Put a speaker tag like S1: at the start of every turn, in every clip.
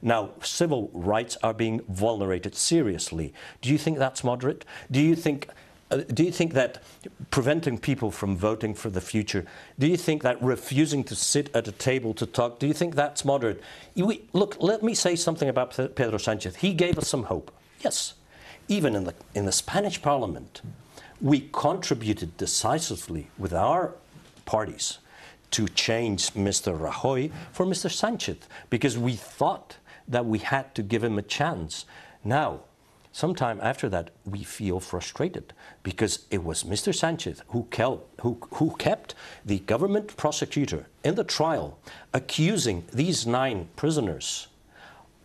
S1: Now, civil rights are being violated seriously. Do you think that's moderate? Do you think, uh, do you think that preventing people from voting for the future, do you think that refusing to sit at a table to talk, do you think that's moderate? We, look, let me say something about Pedro Sanchez. He gave us some hope. Yes. Even in the, in the Spanish parliament, we contributed decisively with our parties to change Mr. Rajoy for Mr. Sanchez because we thought that we had to give him a chance. Now, sometime after that, we feel frustrated because it was Mr. Sanchez who, who, who kept the government prosecutor in the trial accusing these nine prisoners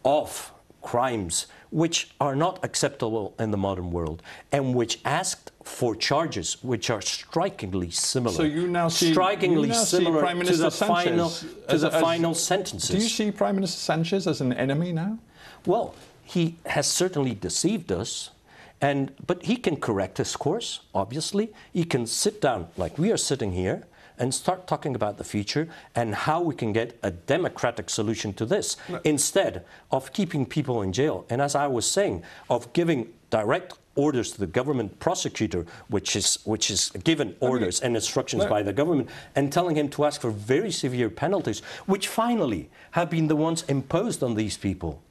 S1: of crimes which are not acceptable in the modern world and which asked for charges which are strikingly similar. So you now see strikingly now similar see to the Sanchez final to as, the as, final sentences. Do you see Prime Minister Sanchez as an enemy now? Well, he has certainly deceived us. And, but he can correct his course, obviously. He can sit down like we are sitting here and start talking about the future and how we can get a democratic solution to this no. instead of keeping people in jail. And as I was saying, of giving direct orders to the government prosecutor, which is which is given orders and instructions no. by the government, and telling him to ask for very severe penalties, which finally have been the ones imposed on these people.